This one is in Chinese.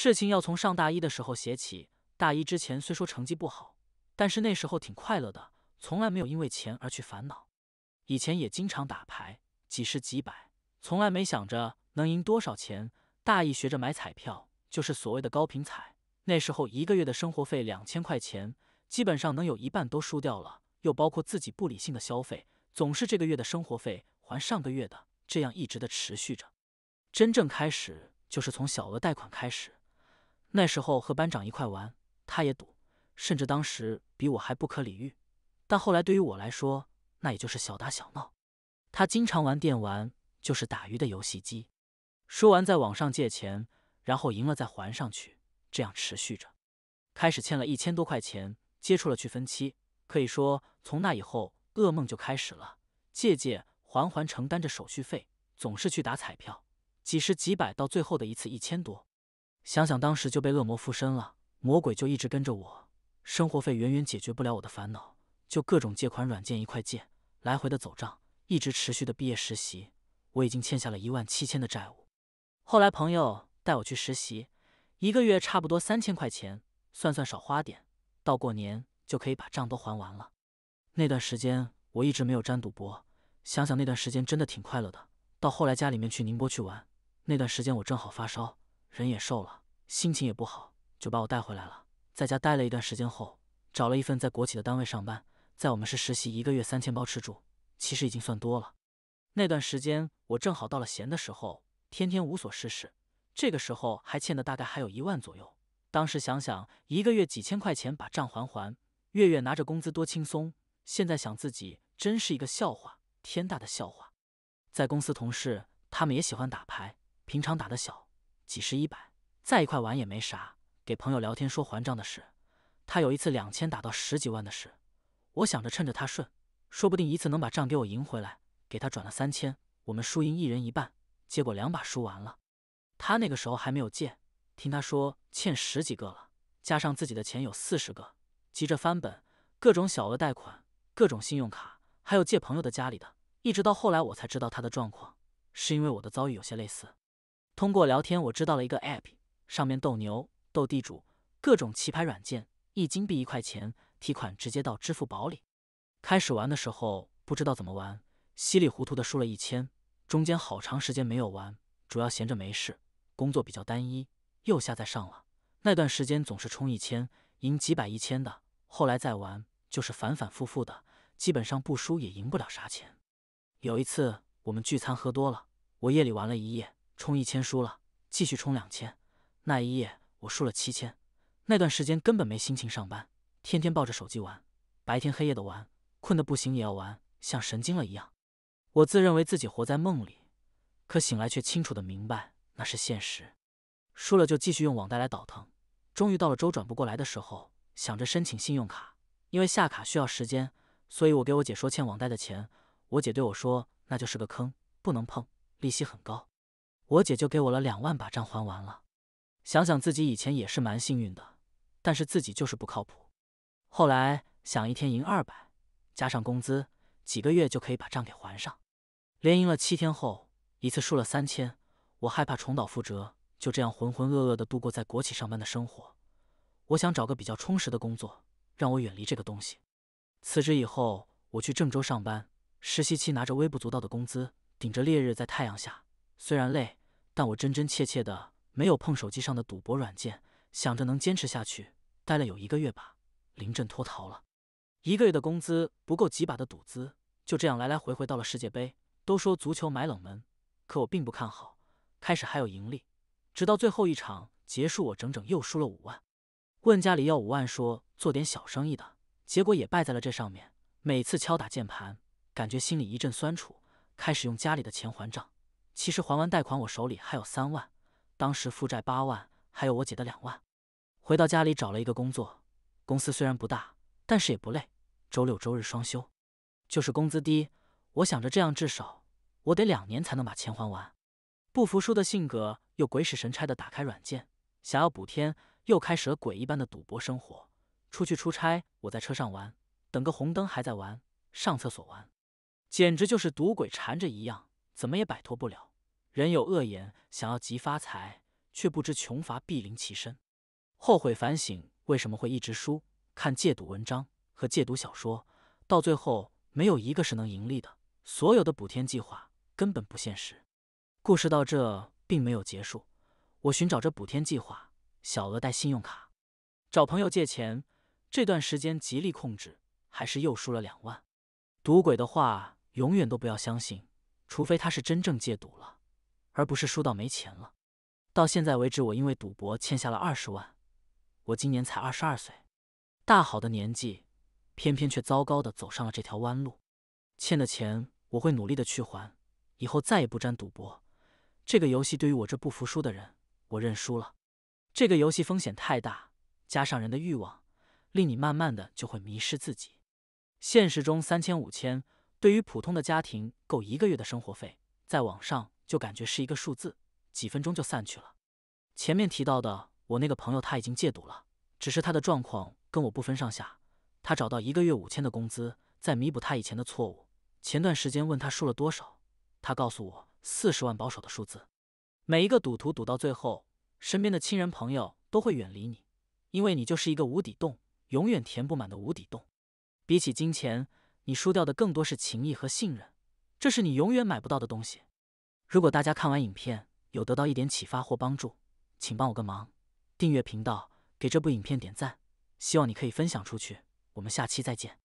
事情要从上大一的时候写起。大一之前虽说成绩不好，但是那时候挺快乐的，从来没有因为钱而去烦恼。以前也经常打牌，几十几百，从来没想着能赢多少钱。大一学着买彩票，就是所谓的高频彩。那时候一个月的生活费两千块钱，基本上能有一半都输掉了，又包括自己不理性的消费，总是这个月的生活费还上个月的，这样一直的持续着。真正开始就是从小额贷款开始。那时候和班长一块玩，他也赌，甚至当时比我还不可理喻。但后来对于我来说，那也就是小打小闹。他经常玩电玩，就是打鱼的游戏机。说完，在网上借钱，然后赢了再还上去，这样持续着。开始欠了一千多块钱，接触了去分期，可以说从那以后噩梦就开始了。借借还还，承担着手续费，总是去打彩票，几十、几百，到最后的一次一千多。想想当时就被恶魔附身了，魔鬼就一直跟着我。生活费远远解决不了我的烦恼，就各种借款软件一块借，来回的走账，一直持续的毕业实习，我已经欠下了一万七千的债务。后来朋友带我去实习，一个月差不多三千块钱，算算少花点，到过年就可以把账都还完了。那段时间我一直没有沾赌博，想想那段时间真的挺快乐的。到后来家里面去宁波去玩，那段时间我正好发烧。人也瘦了，心情也不好，就把我带回来了。在家待了一段时间后，找了一份在国企的单位上班，在我们市实习，一个月三千包吃住，其实已经算多了。那段时间我正好到了闲的时候，天天无所事事。这个时候还欠的大概还有一万左右。当时想想，一个月几千块钱把账还还，月月拿着工资多轻松。现在想自己真是一个笑话，天大的笑话。在公司同事，他们也喜欢打牌，平常打的小。几十一百，再一块玩也没啥。给朋友聊天说还账的事，他有一次两千打到十几万的事。我想着趁着他顺，说不定一次能把账给我赢回来，给他转了三千，我们输赢一人一半。结果两把输完了，他那个时候还没有借，听他说欠十几个了，加上自己的钱有四十个，急着翻本，各种小额贷款，各种信用卡，还有借朋友的家里的。一直到后来我才知道他的状况，是因为我的遭遇有些类似。通过聊天，我知道了一个 App，上面斗牛、斗地主、各种棋牌软件，一金币一块钱，提款直接到支付宝里。开始玩的时候不知道怎么玩，稀里糊涂的输了一千。中间好长时间没有玩，主要闲着没事，工作比较单一，又下载上了。那段时间总是充一千，赢几百一千的。后来再玩，就是反反复复的，基本上不输也赢不了啥钱。有一次我们聚餐喝多了，我夜里玩了一夜。充一千输了，继续充两千。那一夜我输了七千，那段时间根本没心情上班，天天抱着手机玩，白天黑夜的玩，困得不行也要玩，像神经了一样。我自认为自己活在梦里，可醒来却清楚的明白那是现实。输了就继续用网贷来倒腾，终于到了周转不过来的时候，想着申请信用卡，因为下卡需要时间，所以我给我姐说欠网贷的钱。我姐对我说那就是个坑，不能碰，利息很高。我姐就给我了两万，把账还完了。想想自己以前也是蛮幸运的，但是自己就是不靠谱。后来想一天赢二百，加上工资，几个月就可以把账给还上。连赢了七天后，一次输了三千，我害怕重蹈覆辙，就这样浑浑噩噩的度过在国企上班的生活。我想找个比较充实的工作，让我远离这个东西。辞职以后，我去郑州上班，实习期拿着微不足道的工资，顶着烈日在太阳下，虽然累。但我真真切切的没有碰手机上的赌博软件，想着能坚持下去，待了有一个月吧，临阵脱逃了。一个月的工资不够几把的赌资，就这样来来回回到了世界杯。都说足球买冷门，可我并不看好。开始还有盈利，直到最后一场结束，我整整又输了五万。问家里要五万，说做点小生意的，结果也败在了这上面。每次敲打键盘，感觉心里一阵酸楚，开始用家里的钱还账。其实还完贷款，我手里还有三万。当时负债八万，还有我姐的两万。回到家里找了一个工作，公司虽然不大，但是也不累，周六周日双休。就是工资低，我想着这样至少我得两年才能把钱还完。不服输的性格又鬼使神差的打开软件，想要补天，又开始了鬼一般的赌博生活。出去出差，我在车上玩，等个红灯还在玩，上厕所玩，简直就是赌鬼缠着一样，怎么也摆脱不了。人有恶言，想要急发财，却不知穷乏必临其身。后悔反省，为什么会一直输？看戒赌文章和戒赌小说，到最后没有一个是能盈利的。所有的补天计划根本不现实。故事到这并没有结束。我寻找着补天计划，小额贷信用卡，找朋友借钱。这段时间极力控制，还是又输了两万。赌鬼的话永远都不要相信，除非他是真正戒赌了。而不是输到没钱了。到现在为止，我因为赌博欠下了二十万。我今年才二十二岁，大好的年纪，偏偏却糟糕的走上了这条弯路。欠的钱我会努力的去还，以后再也不沾赌博。这个游戏对于我这不服输的人，我认输了。这个游戏风险太大，加上人的欲望，令你慢慢的就会迷失自己。现实中三千五千，对于普通的家庭够一个月的生活费，在网上。就感觉是一个数字，几分钟就散去了。前面提到的我那个朋友他已经戒赌了，只是他的状况跟我不分上下。他找到一个月五千的工资，在弥补他以前的错误。前段时间问他输了多少，他告诉我四十万保守的数字。每一个赌徒赌到最后，身边的亲人朋友都会远离你，因为你就是一个无底洞，永远填不满的无底洞。比起金钱，你输掉的更多是情谊和信任，这是你永远买不到的东西。如果大家看完影片有得到一点启发或帮助，请帮我个忙，订阅频道，给这部影片点赞。希望你可以分享出去，我们下期再见。